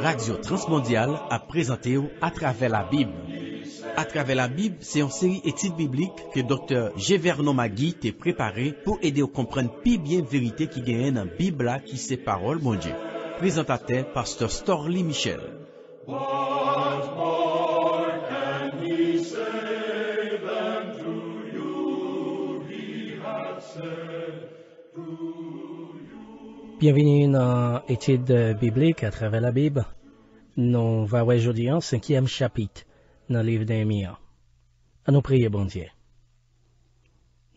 Radio Transmondial a prezante ou Atrave la Bib Atrave la Bib, se yon seri etite biblike ke Dr. Gevernon Magui te prepare pou ede ou komprene pi bien verite ki genyen an Bib la ki se parol mounje Prezentate Pastor Storlie Michel Bo Bienvenue dans l'étude biblique à travers la Bible. Nous va aujourd'hui au cinquième chapitre dans le livre d'Émir. À nous prier, bon Dieu.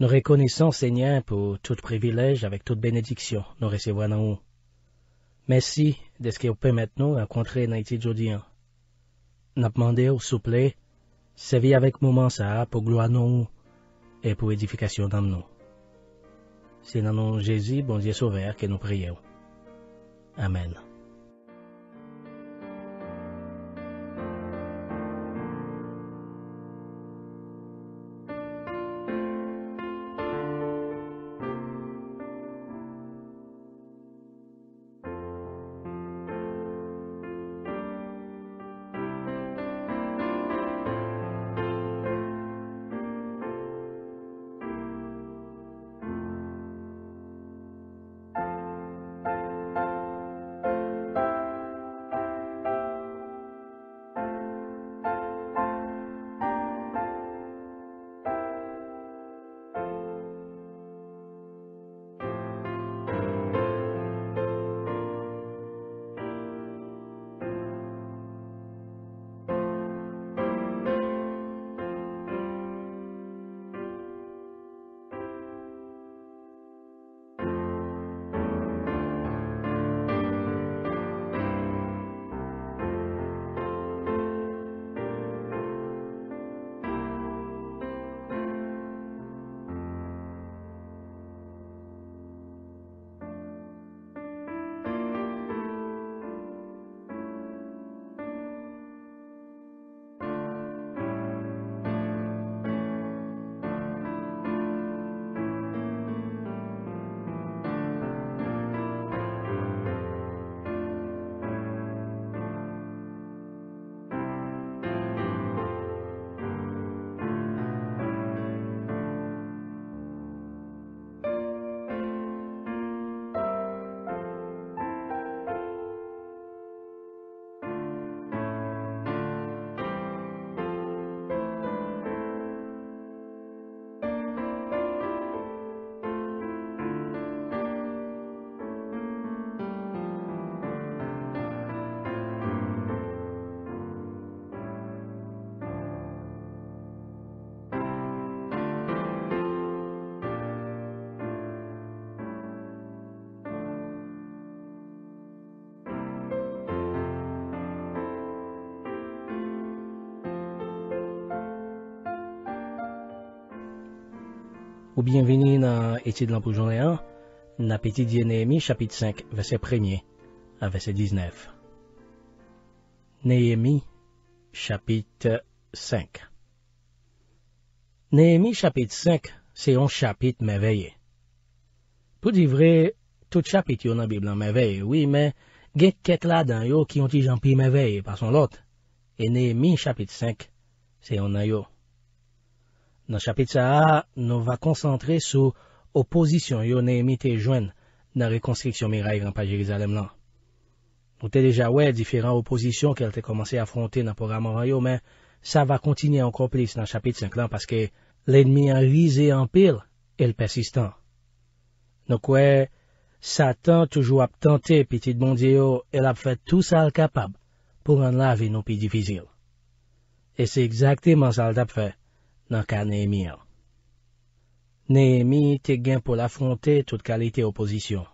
Nous reconnaissons, Seigneur, pour tout privilège avec toute bénédiction nous recevons dans nous. Merci de ce que vous permettez nous rencontrer dans l'étude aujourd'hui. Nous demandons, s'il vous plaît, avec moment ça pour gloire nous et pour édification dans nous. Sinanon Jezi, bondye sover, ke nou preye ou. Amen. Bienveni nan eti de l'ampoujoun le an, na peti diye Nehemi chapit 5, vese premye, a vese 19. Nehemi chapit 5 Nehemi chapit 5, se yon chapit meveye. Po di vre, tout chapit yon nan Biblan meveye, oui, men, gen ket la dan yo ki yon ti jan pi meveye, pa son lot. E Nehemi chapit 5, se yon nan yo. Nan chapit sa a, nou va koncentre sou oposisyon yo ne emite jwen nan rekonskriksyon mi raiv nan pajirizalem lan. Moute deja we, diferan oposisyon kel te komanse afronte nan programman yo, men sa va kontinye anko plis nan chapit 5 lan, paske l'enmi an rize an pil, el persistan. Nou kwe, sa tan toujou ap tante pitit mondye yo, el ap fet tou sa al kapab pou an lavi nou pi divizil. E se exakteman sa al tap fet, nan ka Nehemi an. Nehemi te gen pou la fronte tout kalite oposisyon.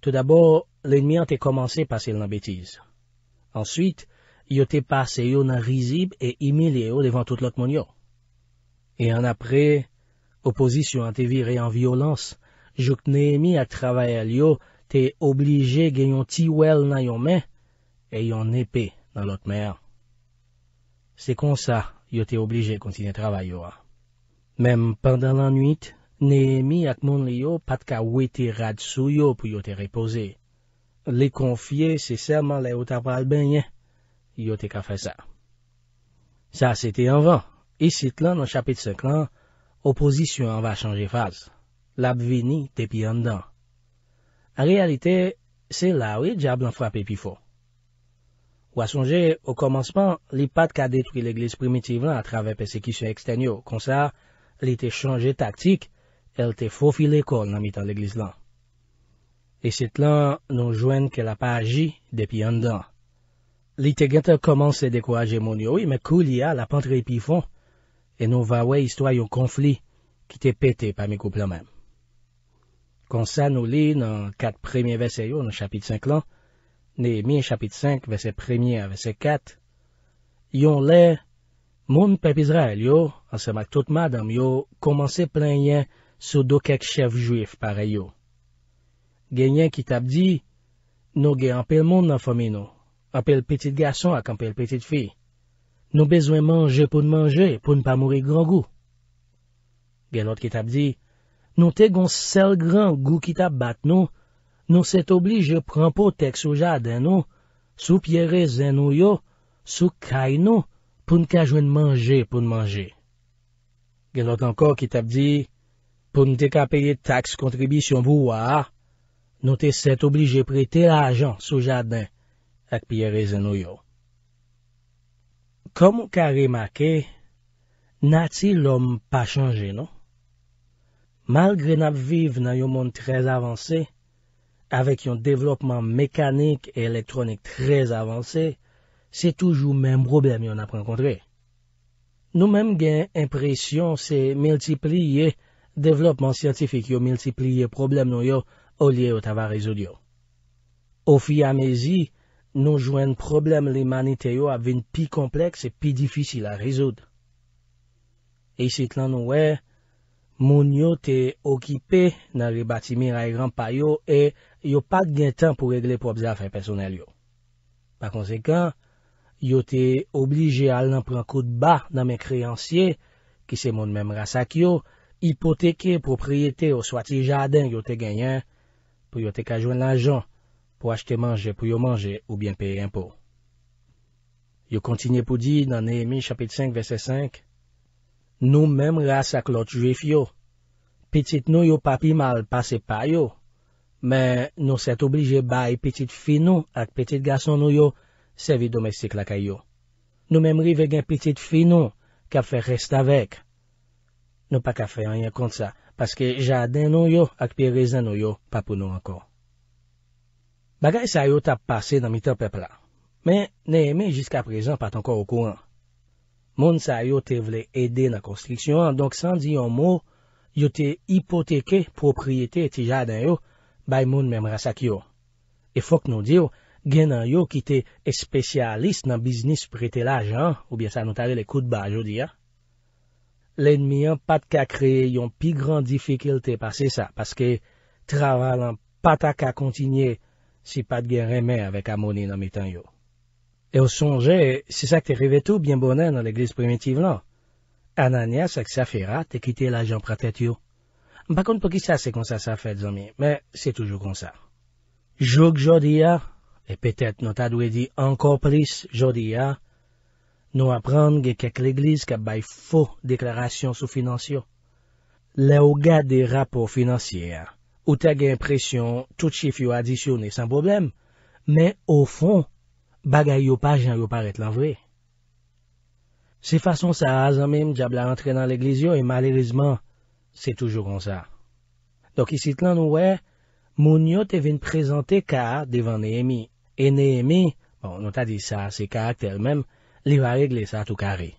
Tout d'abo, l'enmi an te komanse pasel nan betiz. Ansyit, yo te pase yo nan rizib e imile yo devan tout lot moun yo. E an apre, oposisyon an te vire yon violans, jok Nehemi ak travay al yo te oblije gen yon tiwel nan yon men e yon nepe nan lot mer. Se konsa, Yo te oblije kontine travay yo a. Mem, pandan lan nwit, Nehemi ak mon le yo pat ka wete rad sou yo pou yo te repose. Le konfye, se serman le yo tapal benye. Yo te ka fese. Sa, se te anvan. E se tlan an chapet se tlan, opozisyon an va chanje faz. La bveni te pi an dan. A realite, se la ou e djab lan frapi pi fo. Ou a sonje, ou komansman, li pat ka detri l'eglis primitiv lan a travè pesekisyon eksten yo. Kon sa, li te chanje taktik, el te fofile kon nan mitan l'eglis lan. E sit lan nou jwen ke la pa aji depi yon dan. Li te gen te komanse de kwa aje moun yo, mi kou li a la pantre epi fon, e nou vawe istwa yon konfli ki te pete pa mi koup la men. Kon sa nou li nan kat premye veseyo nan chapit 5 lan, Neymi chapit 5, vese 1, vese 4, yon le, moun pepizra el yo, ansemak tout madam yo, komanse plen yen sou do kek chev juif pare yo. Genyen ki tab di, nou gen anpel moun nan fome nou, anpel petit gason ak anpel petit fi. Nou bezwen manje pou nan manje, pou nan pa mouri gran gou. Genyon ki tab di, nou te gon sel gran gou ki tab bat nou, nou se t'oblije pran pou tek sou jaden nou, sou piere zen nou yo, sou kain nou, pou n'ka jwen manje pou n'manje. Gè lot anko ki te ap di, pou n'te ka peye taks kontribisyon bou wa, nou te se t'oblije prete la ajan sou jaden, ak piere zen nou yo. Komou ka remake, nati l'om pa chanje nou. Malgre nap vive nan yon moun trez avanse, avèk yon devlopman mekanik e elektronik trèz avansè, sè toujou menm problem yon apren kontre. Nou menm gen impresyon sè multipli ye devlopman sientifik yo, multipli ye problem nou yo, ou liye yo tava rezoud yo. Ou fi amezi, nou jwen problem li manite yo ap vin pi kompleks e pi difisil a rezoud. E sit lan nou we, moun yo te okipe nan rebatimi ray gran payo e manite yo pat gen tan pou regle pou ap zafen personel yo. Pa konsekan, yo te oblige al nan pran kout ba nan men kreyansye ki se moun men mras ak yo, ipoteke propriyete ou swati jaden yo te genyen pou yo te kajwen l'ajon pou achete manje pou yo manje ou bien peye impo. Yo kontine pou di nan Nehemi chapit 5 vese 5, nou men mras ak lot juif yo, pitit nou yo papi mal pase pa yo, men nou set oblije bay petit finou ak petit gason nou yo sevi domestik lakay yo. Nou memri vegen petit finou, kafe rest avek. Nou pa kafe anyen kont sa, paske jaden nou yo ak pi rezen nou yo pa pou nou ankon. Bagay sa yo tap pase nan mitan pepla, men ne eme jiska prezen pat ankon wakou an. Moun sa yo te vle ede na konstriksyon, an donk san diyon mou, yo te ipoteke propriyete ti jaden yo Bay moun men mrasak yo. E fok nou diyo, gen nan yo ki te espesyalist nan biznis prete la jan, ou bien sa nou tale le kout ba, jodi ya. Len mi an pat ka kre yon pi gran difikilte pase sa, paske travalan pata ka kontinye si pat gen reme avèk a moni nan mitan yo. E ou sonje, se sak te revè tou, bien bonè nan l'eglis primitive lan. Ananyas ak safera te kite la jan prete yo. Mpa kon pou ki sa se konsa sa fet zanmi, me se toujou konsa. Jouk jodi ya, e petet nou ta dwe di ankor plis jodi ya, nou aprande ge kek l'Eglise kap bay fow deklarasyon sou finansyon. Le ou ga de rapor finansyen, ou te ge impresyon, tout chif yo adisyon ne san problem, me ou fon, bagay yo pajan yo paret lan vwe. Se fason sa, a zanmim diab la antre nan l'Eglise yo, e malerizman, Se toujou kon sa. Dok isi tlan nou we, moun yo te vin prezante ka devan Nehemi. E Nehemi, bon, nou ta di sa, se karakter men, li va regle sa tou kare.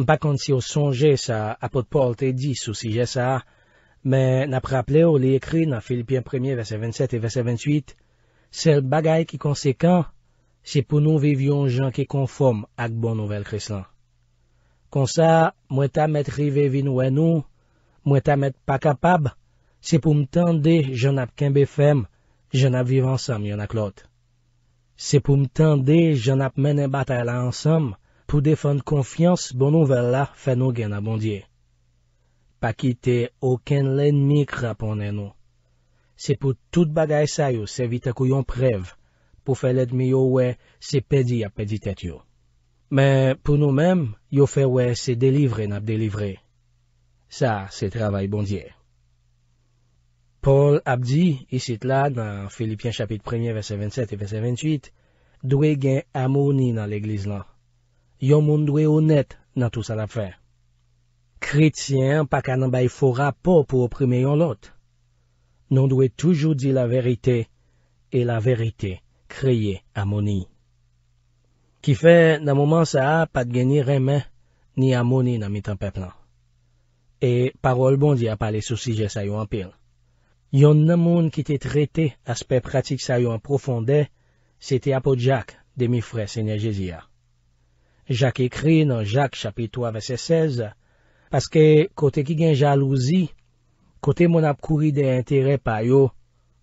Mpa kont si ou sonje sa, apot Paul te di sou si je sa, men apraple ou li ekri nan Filipin 1, 27 et 28, se l bagay ki konsekant, se pou nou vivyon jan ki konform ak bon nouvel kreslan. Kon sa, mwen ta metri vi vin wè nou, Mwen ta met pa kapab, se pou mtande jan ap kembe fem, jan ap viv ansam yon ak lot. Se pou mtande jan ap menen batay la ansam, pou defan konfians bon nouvel la fen nou gen a bondye. Pa ki te oken len mik raponnen nou. Se pou tout bagay sa yo se vit akou yon prev, pou fe led mi yo we se pedi ap pedi tet yo. Men pou nou men, yo fe we se delivre nap delivre. Sa, se travay bondye. Paul ap di, isit e la, nan Filipien chapit premier verset 27 et verset 28, dwe gen amoni nan l'eglise lan. Yon moun dwe onet nan tout sa la fè. Kretien, pak anan bay fora po pou oprime yon lot. Non dwe toujou di la verite, e la verite kreye amoni. Ki fè, nan mouman sa, pat geni remè ni amoni nan mitan peplan. E parol bon di ap pale sosi je sa yo anpil. Yon nan moun ki te trete aspe pratik sa yo an profonde, se te apot jak de mi fre senye je ziya. Jak ekri nan jak chapit 3 ve se 16, paske kote ki gen jalouzi, kote moun ap kouri de entere pa yo,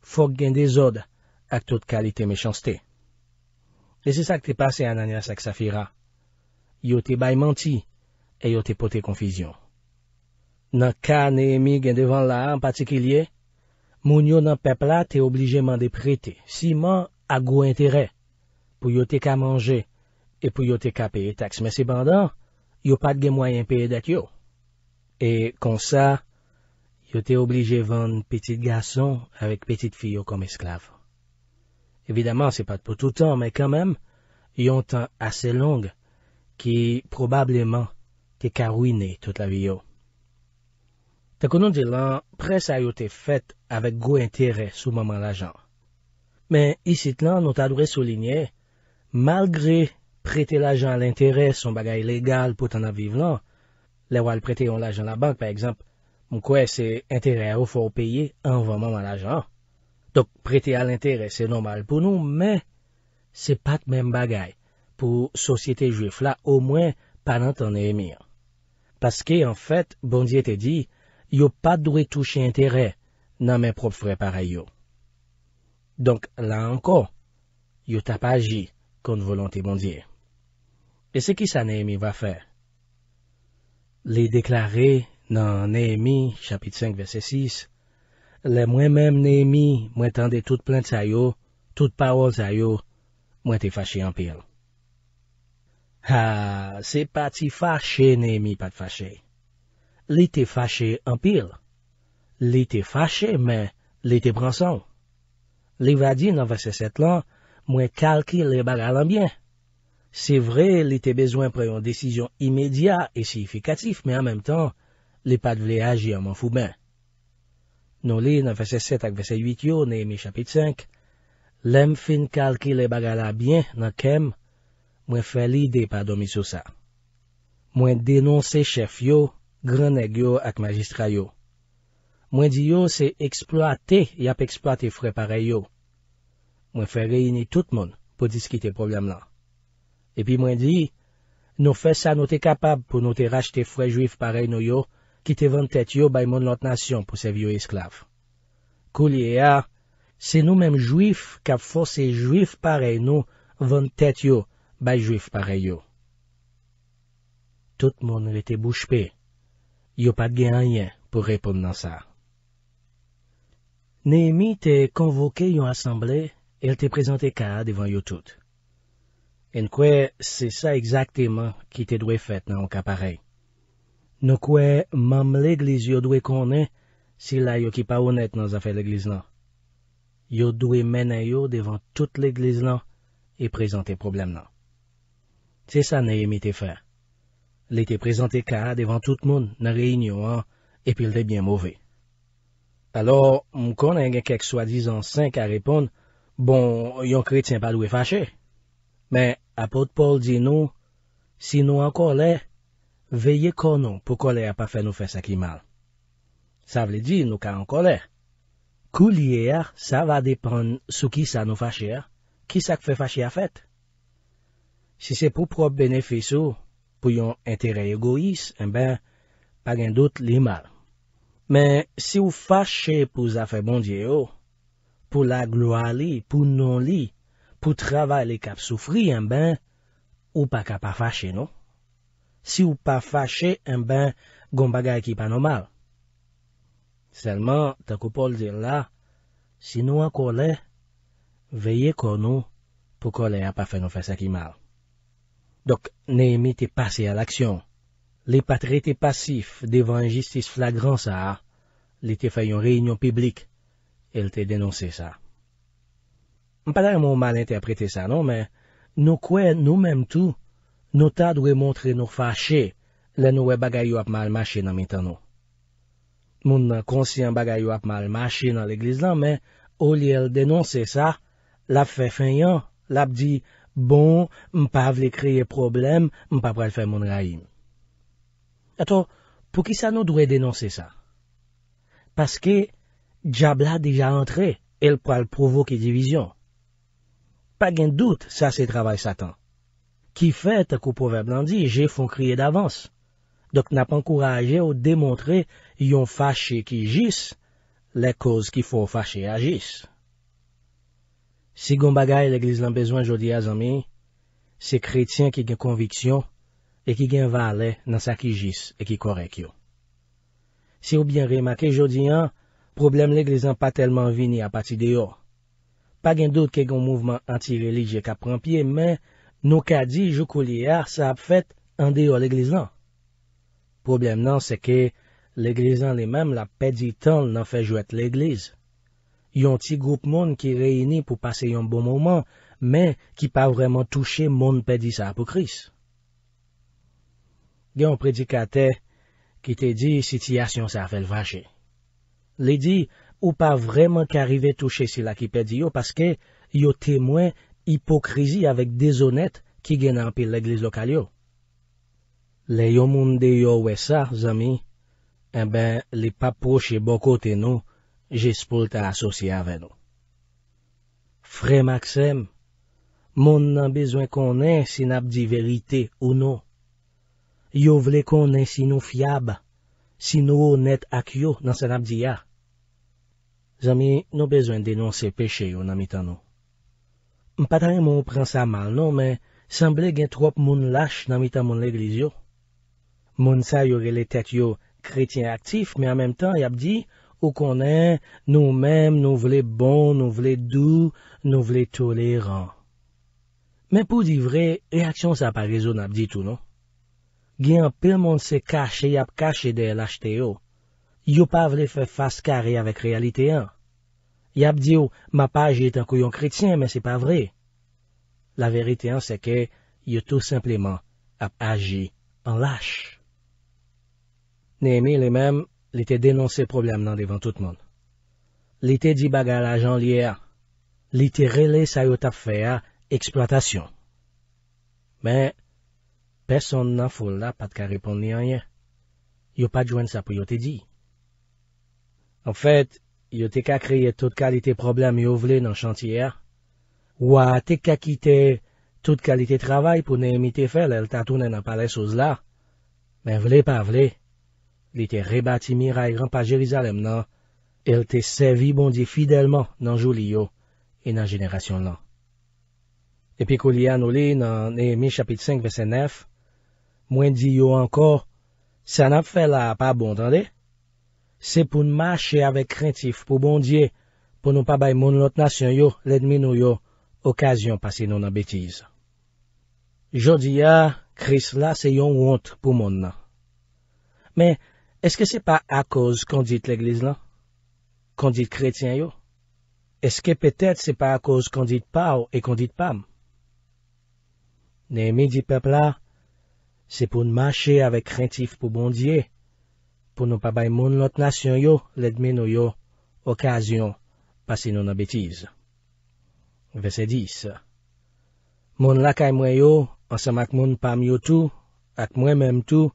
fok gen dezod ak tout kalite mechanste. E se se sak te pase ananyas ak safira, yo te bay manti, e yo te pote konfizyon. nan ka ne emi gen devan la an patikilye, moun yo nan pepla te oblige man deprete. Si man agou entere pou yo te ka manje e pou yo te ka peye taks. Men sebandan, yo pat gen mwayen peye det yo. E kon sa, yo te oblige van petite gason avek petite fiyo kom esklave. Evidaman, se pat pou toutan, men kan men, yon tan ase long ki probableman te karwine tout la viyo. Te konon di lan, pre sa yo te fet avèk gwo interè sou maman la jan. Men, isit lan, nou ta dure solinye, malgre prete la jan al interè son bagay legal pou tan aviv lan, le wal prete yon la jan la bank, pè eksemp, mwen kwe se interè ou fò ou peye an vaman la jan. Tok, prete al interè se nomal pou nou, men, se pat men bagay pou sosyete juif la, ou mwen panan tan emir. Paske, an fèt, bondye te di, yo pa dwe touche entere nan men prop fre pare yo. Donk la anko, yo tap aji kon volante bondye. E se ki sa Nehemi va fe? Le deklare nan Nehemi, chapit 5, verset 6, le mwen men Nehemi mwen tende tout plen tsa yo, tout pa ou tsa yo, mwen te fache anpil. Ha, se pa ti fache Nehemi pat fache. Li te fache empil. Li te fache, men li te pransan. Li va di nan vese set lan, mwen kalki le bagalan byen. Se vre, li te bezwen preyon desizyon imedya e sifikatif, men an menm tan, li pad vle aji anman fou ben. Non li nan vese set ak vese yu tiyo, ne mi chapit 5, lem fin kalki le bagalan byen nan kem, mwen fwe li de pa domi sou sa. Mwen denonse chef yo, granèk yo ak magistra yo. Mwen di yo se eksploate yap eksploate fwè pare yo. Mwen fè reyni tout moun pou diskite problem lan. Epi mwen di, nou fè sa nou te kapab pou nou te rachete fwè jwif pare yo yo, ki te vantet yo bay moun lot nasyon pou se vyo esklav. Kou liye a, se nou mèm jwif kap fwose jwif pare yo vantet yo bay jwif pare yo. Tout moun lete boujpeye. Yo pat gen anyen pou repon nan sa. Neymi te konvoke yon asemble, el te prezante ka devan yo tout. En kwe, se sa exakteman ki te dwe fet nan anka parey. Non kwe, mam leglis yo dwe konen, si la yo ki pa honet nan zafel leglis nan. Yo dwe menen yo devan tout leglis nan, e prezante problem nan. Se sa Neymi te fer. Le te prezante ka devan tout moun, na reyn yo an, epil de byen mouve. Alo, m konen gen kek swadizan 5 a repon, bon, yon kret sempa lwe fache. Men, apot Paul di nou, si nou an kolè, veye konon pou kolè ap pa fè nou fè sakimal. Sa vle di nou ka an kolè. Kou liye a, sa va depan sou ki sa nou fache, ki sa k fè fache a fèt. Si se pou prob benefiso, pou yon entere egois, mben, eh pa gen dout li mal. Men, si ou fache pou zafè bondye yo, pou la gloali, pou nonli, pou travay li kap soufri, mben, eh ou pa kap pa fache, nou? Si ou pa fache, mben, eh gon bagay ki pa nou mal. Selman, takou pol dir la, si nou an kou le, veye kon nou, pou kou le an pa fè nou fè se ki mal. Dok, Nehemi te pase al aksyon. Li patre te pasif devan jistis flagran sa, li te fay yon reynyon piblik, el te denonse sa. Mpadare moun mal interprete sa, non, men, nou kwe nou menm tou, nou ta dwe montre nou fache le nou we bagay yo ap mal mache nan men tan nou. Moun nan konsyen bagay yo ap mal mache nan l'eglise lan, men, ou li el denonse sa, la fay fayan, la di... Bon, m pa avle kreye problem, m pa pral fè moun rayin. Aton, pou ki sa nou dwe denonsè sa? Paske, djabla deja antre, el pral provoke divizyon. Pa gen dout sa se travay satan. Ki fèt akou poveblan di, je fon kreye davans. Dok nap ankouraje ou demontre yon fache ki jis, le koz ki fon fache agis. Si goun bagay l'Eglise lan bezwen jodi a zami, se kretyen ki gen konviksyon e ki gen vale nan sakijis e ki korek yo. Si ou bien remake jodi an, problem l'Eglise an pa telman vini a pati deyo. Pa gen dout ke goun mouvment anti-relijik a prampye, men nou ka di jokou li a sa ap fèt an deyo l'Eglise lan. Problem nan se ke l'Eglise an li mem la pedi ton nan fè jwet l'Eglise. yon ti goup moun ki reyni pou pase yon bon mouman, men ki pa vreman touche moun pedi sa apokris. Gen yon predikate ki te di, sitiyasyon sa a fel vache. Le di, ou pa vreman ki arive touche sila ki pedi yo, paske yo temwen hipokrizi avik dezonet ki gen anpe l'eglis lokal yo. Le yon moun de yo we sa, zami, en eh ben, le pap proche bokote nou, J'espoute al asosye ave nou. Frey Maxem, moun nan bezwen konnen si nan ap di verite ou nou. Yo vle konnen si nou fiyab, si nou ou net ak yo nan se nan ap di ya. Zami, nan bezwen denonser peche yo nan mitan nou. Mpata yon moun pren sa mal nou, moun men semble gen trop moun lache nan mitan moun legliz yo. Moun sa yon rele tek yo kretien aktif, men an menm tan yon ap di, Ou konè nou mèm nou vle bon, nou vle dou, nou vle toleran. Mè pou di vre, reaksyon sa pa rezon ap di tou nou. Gè an pèl moun se kache, y ap kache de lache te yo. Yo pa vle fè fase kare avèk realite an. Y ap di yo, ma pa aji etan kouyon kretien, mè se pa vre. La verite an se ke, yo tou simpleman ap aji an lache. Nèmi lè mèm. Li te denonsè problem nan devan tout moun. Li te dibaga la jan liè a. Li te rele sa yo tap fè a eksploatasyon. Men, peson nan foul la pat ka repond ni anyè. Yo pa djwen sa pou yo te di. En fèt, yo te ka kreye tout kalite problem yo vle nan chantier. Ou a te ka kite tout kalite travay pou ne emite fè lè l'tatounen apalè souz la. Men vle pa vle, li te rebati mi ray gran pa Jerizalem nan, el te sevi bondi fidelman nan joli yo e nan jenerasyon lan. Epi kou li anou li nan emi chapit 5 vese 9, mwen di yo ankor, sa nap fe la pa bon, tande? Se pou n'mache avek krentif pou bondi pou nou pa bay moun lot nasyon yo le dmin nou yo okasyon pase nou nan betize. Jodi ya, kris la se yon wont pou moun nan. Men, Eske se pa akouz kondit l'egliz lan? Kondit kretyen yo? Eske petet se pa akouz kondit pa ou e kondit pam? Neymi di pepla, se pou n'mache avè krentif pou bondye, pou nou pa bay moun lot nasyon yo, ledmen ou yo, okasyon, pasi nou nan betiz. Vese 10 Moun lakay mwen yo, ansam ak moun pam yo tou, ak mwen menm tou,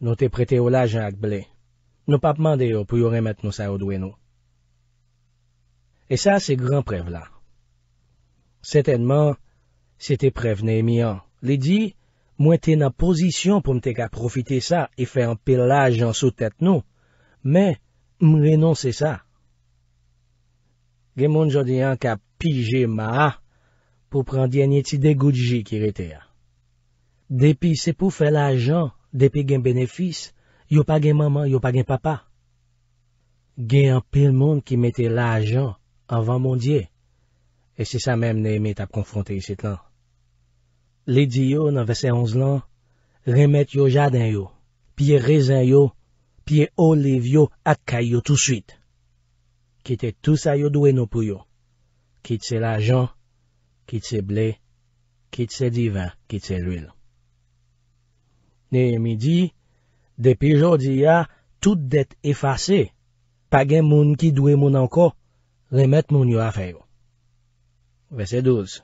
Nou te prete ou la jan ak ble. Nou pa pman de yo pou yo remet nou sa ou dwe nou. E sa se gran preve la. Setenman, se te prevene mi an. Li di, mwen te nan posisyon pou mte ka profite sa e fe an pil la jan sou tete nou. Men, mwen renon se sa. Gemoun jodi an ka pije ma a pou pran di an yeti de goutji ki rete a. Depi se pou fe la jan Depi gen benefis, yo pa gen maman, yo pa gen papa. Gen an pil moun ki mette la ajan anvan mondye. E se sa menm ne emet ap konfronte yisit lan. Ledi yo nan ve se onz lan, remet yo jadin yo, piye rezan yo, piye oliv yo, atka yo tout suite. Kite tout sa yo dwe nou pou yo. Kite se la ajan, kite se ble, kite se divan, kite se l'ilon. Ne mi di, depi jodi ya, tout dete efase, pa gen moun ki dwe moun anko, remet moun yo afeyo. Vese 12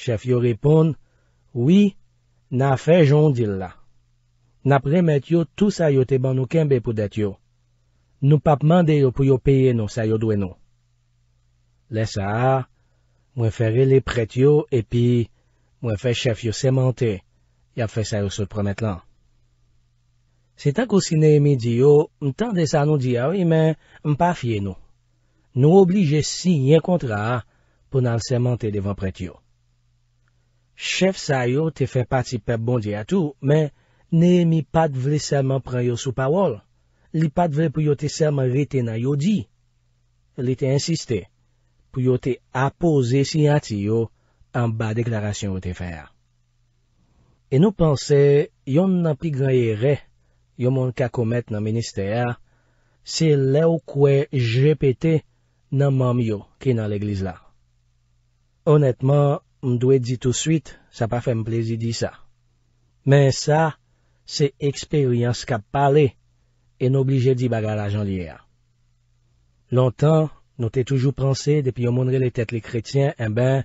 Chef yo repon, Oui, na fe jondi la. Nap remet yo tou sayo te ban nou kenbe pou det yo. Nou pap mande yo pou yo peye nou sayo dwe nou. Le sa, mwen fere le pret yo epi mwen fe chef yo semente. ap fè sa yo sou promet lan. Se ta kousi Nehemi di yo, m tan de sa nou di awi, men m pa fye nou. Nou oblige si nye kontra pou nan seman te devan prètyo. Chef sa yo te fè pati pep bondi a tou, men Nehemi pat vle seman prè yo sou pawol. Li pat vle pou yo te seman rete nan yo di. Li te insiste pou yo te apose si nye ati yo an ba deklarasyon yo te fèr. E nou panse yon nan pigranye re yon moun ka komet nan minister, se le ou kwe jepete nan mam yo ki nan l'eglize la. Honetman, mdwe di tout suite, sa pa fe mplezi di sa. Men sa, se eksperyans ka pale, en oblije di baga la jan liye a. Lontan, nou te toujou panse depi yon moun rele tet li kretyen, en eh ben,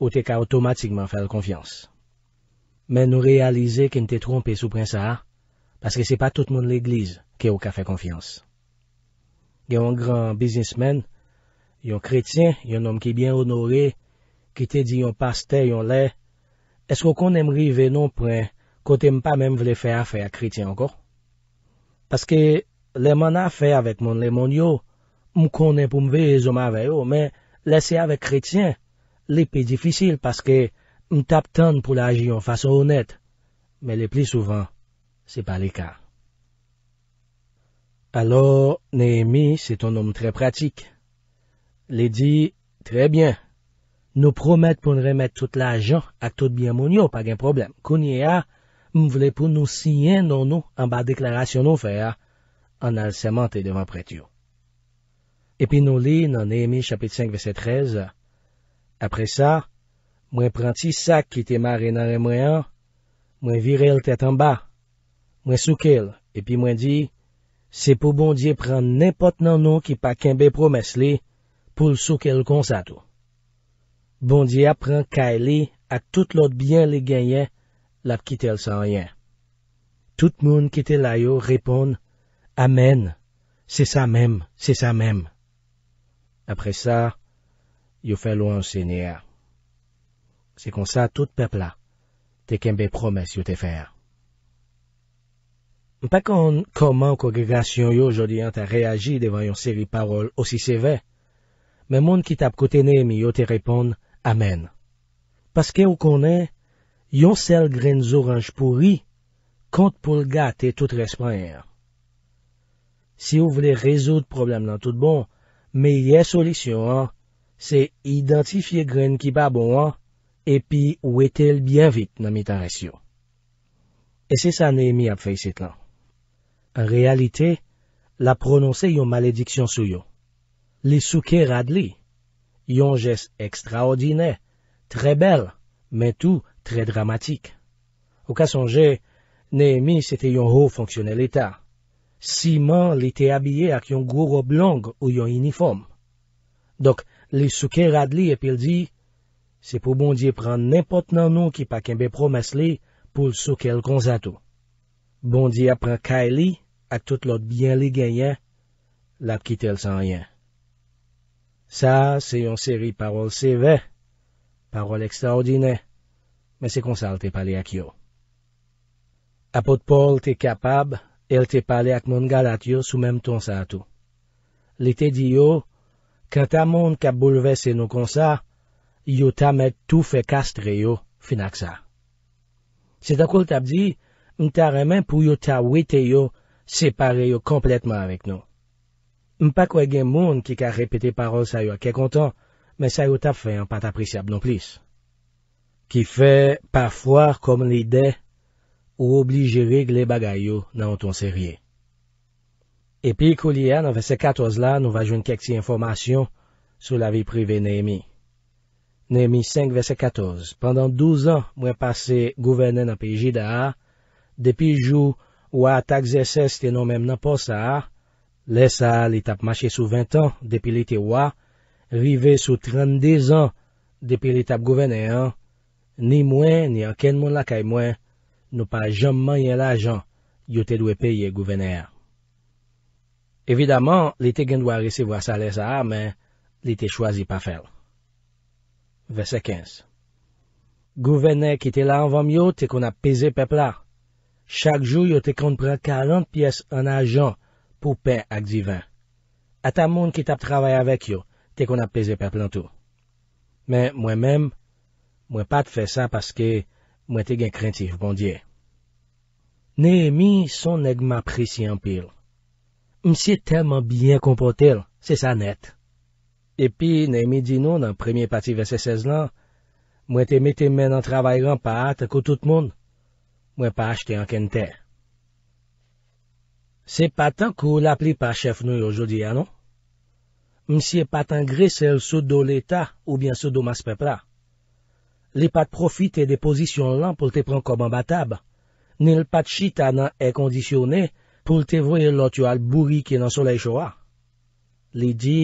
ou te ka otomatikman fel konfians. men nou realize ke nte trompe sou prensa a, paske se pa tout moun l'eglize ke ou ka fe konfians. Gen yon gran businessmen, yon kretien, yon nom ki bien honoré, ki te di yon paste, yon lè, esko konen mri venon pre, kote m pa men vle fe afe a kretien ankor? Paske, lè man afe avet moun lè mon yo, m konen pou mve yon zoma avè yo, men lè se avet kretien, lè pe difisil paske, m tap tan pou la aji yon fason honet, me le pli souvan, se pa le ka. Alo, Nehemi, se ton om tre pratik, le di, trebyen, nou promet pou nou remet tout la jan, ak tout byan moun yo, pag en problem. Kounye a, m vle pou nou siyen nou nou, an ba deklarasyon nou fe a, an al semente devan pretyo. Epi nou li nan Nehemi chapit 5, verset 13, apre sa, apre sa, Mwen pran ti sak ki te mare nan remwe an, mwen virel tet an ba, mwen soukel, epi mwen di, se pou bondye pran nepot nan nou ki pa kenbe promes li pou soukel konsato. Bondye pran kaeli a tout lot bien li genyen lap ki tel san yen. Tout moun ki tel la yo repon, amen, se sa mem, se sa mem. Apre sa, yo fel ou ansenye a. Se kon sa, tout pepla. Te kembe promes yo te fer. Mpa kon, koman kogreasyon yo jodi an te reagi devan yon seri parol osi seve, men moun ki tap kote ne, mi yo te repon, amen. Paske ou konen, yon sel grenz oranj pouri, kont pou lga te tout respran. Si ou vle rezout problem nan tout bon, me yon solisyon an, se identifiye grenz ki pa bon an, epi ou etel byen vit nan mitan resyo. E se sa Nehemi ap fey sit lan. En realite, la prononse yon malediksyon sou yon. Li souke rad li. Yon jes ekstraodine, tre bel, men tou tre dramatik. Ou ka sonje, Nehemi sete yon ho fonksyonel eta. Simon li te abye ak yon goro blong ou yon uniform. Dok, li souke rad li epi li di, Se pou bondye pran nepot nan nou ki pa kembe promes li pou soukel konzato. Bondye pran ka li ak tout lot byen li genyen, la pkite l san yen. Sa, se yon seri parol se ve, parol ekstraordinen, men se konsal te pale ak yo. A pot pol te kapab, el te pale ak moun galat yo soumem tonzato. Li te di yo, kanta moun kap bouleve se nou konsa, yo ta met tou fe kast re yo finak sa. Se ta koul tab di, m ta remen pou yo ta wete yo separe yo kompletman avik nou. M pa kwe gen moun ki ka repete parol sa yo a kekontan, men sa yo tab fe an pat apresyab non plis. Ki fe, pa fwar kom lide, ou oblige regle bagay yo nan ton serye. E pi koul ya, nan ve se katoz la, nou va joun kek ti informasyon sou la vi prive ne emi. Ne mi 5 ve se 14. Pendan 12 an mwen pase gouverne nan pi jida a, depi jou wak tak zese se te nou menm nan posa a, lesa a li tap mache sou 20 an depi li te wak, rive sou 32 an depi li tap gouverne an, ni mwen ni an ken moun la kay mwen, nou pa jom man yen la jan yote dwe peye gouverne a. Evidaman, li te gen dwa rese wak sa lesa a, men li te chwazi pa fel. Vese 15 Gouvenè ki te la anvam yo, te kon ap pese pepla. Chak jou yo te kon pre 40 piyes an ajan pou pen ak divan. A ta moun ki te ap travay avèk yo, te kon ap pese pepla an tou. Men mwen men, mwen pat fè sa paske mwen te gen krentif bondye. Nèmi son negman presi an pil. Un si telman byen kompotel, se sa net. Epi, ne mi di nou nan premye pati vese sez lan, mwen te mette men nan travay ran pa ata kou tout moun, mwen pa achte anken te. Se patan kou lapli pa chef nou yo jodi, anon? Mse patan gresel sou do leta ou bien sou do maspepla. Li pat profite de pozisyon lan pou te pran koman batab, nil pat chita nan e kondisyone pou te vwoye lot yo albouri ki nan solei chowa. Li di...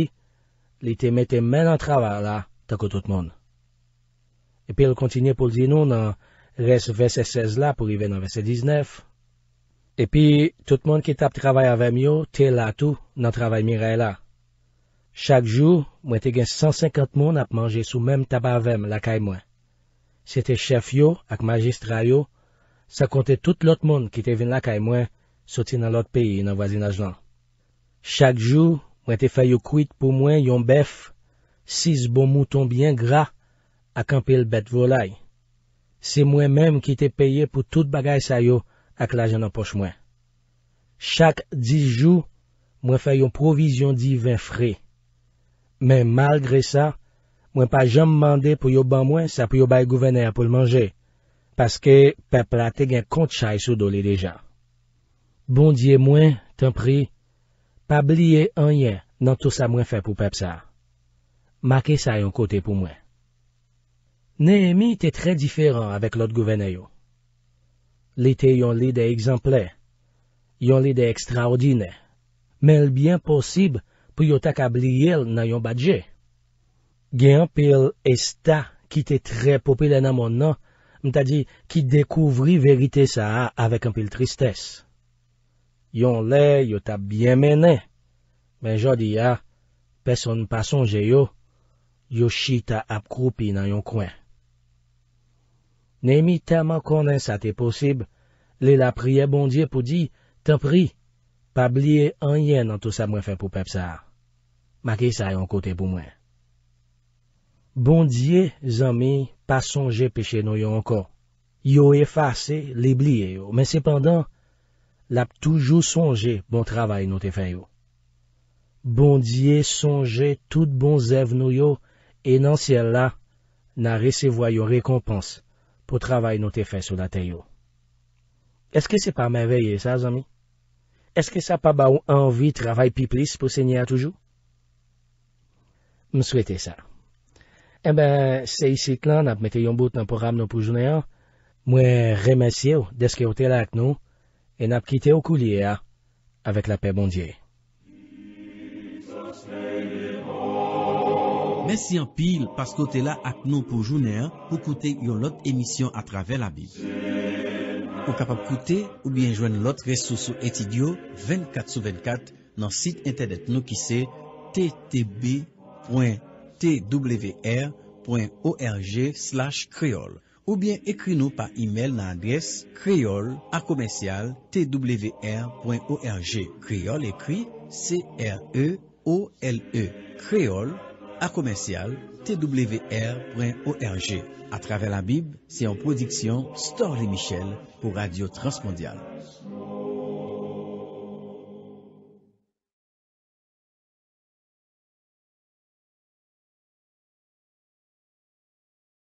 li te mette men an travay la takot tout moun. Epi, l kontinye pou l di nou nan res WC 16 la pou i ven an WC 19. Epi, tout moun ki tap travay avèm yo, te la tou nan travay mi ray la. Chak jou, mwen te gen 150 moun ap manje sou men taba avèm la kay mwen. Se te chef yo ak magistra yo, sa kontè tout lot moun ki te ven la kay mwen soti nan lot peyi nan wazinaj lan. Chak jou, mwen te gen 150 moun ap manje sou men taba avèm la kay mwen. Mwen te fay yo kwit pou mwen yon bef, sis bon mouton byen gra, ak anpil bet volay. Se mwen menm ki te peye pou tout bagay sayo, ak la jan anpoch mwen. Chak dijou, mwen fay yo provizyon di vin fre. Men malgre sa, mwen pa jom mande pou yo ban mwen, sa pou yo bay gouverner pou l manje, paske pepla te gen kont chay sou dole dejan. Bon diye mwen, tan priy, Pa bliye anyen nan tout sa mwen fe pou pep sa. Make sa yon kote pou mwen. Nehemi te tre diferan avek lot gouvene yo. Li te yon li de ekzample, yon li de ekstraodine. Men l'byen posib pou yo tak a bliye l nan yon badje. Gen pil esta ki te tre popile nan mon nan, mtadi ki dekouvri verite sa a avek an pil tristese. yon lè yot ap byen menè, men jò di ya, peson pasonje yo, yon shi ta ap koupi nan yon kwen. Ne mi teman konen sa te posib, le la priye bondye pou di, te pri, pa bliye an yen nan tout sa mwen fe pou pep sa. Ma ki sa yon kote pou mwen. Bondye zan mi pasonje peche nou yon kon, yo e fase li bliye yo, men sepandan, l ap toujou sonje bon travay nou te fè yo. Bon diye sonje tout bon zev nou yo, enansye la, nan resevoy yo rekompans pou travay nou te fè sou la te yo. Eske se pa mè veye sa, zami? Eske sa pa ba ou anvi travay pi plis pou se nye a toujou? M souwete sa. Ebe, se isi klan ap meteyon bout nan pou ram nou pou jounen yo, mwen remensye yo deske yo telak nou, En ap kite ou kou liye a, avek la pe bon diye. Mersi an pil pas kote la ak nou pou jounen pou kote yon lot emisyon a trave la bi. Ou kapap kote ou bien jwen lot resosou etidyo 24 sou 24 nan sit internet nou ki se ttb.twr.org slash kreol. Ou bien ekri nou pa e-mail nan adres kreol akomensyal twr.org. Kreol ekri C-R-E-O-L-E. Kreol akomensyal twr.org. A travè la bib, se yon prodiksyon Storle Michel pou Radio Transmondial.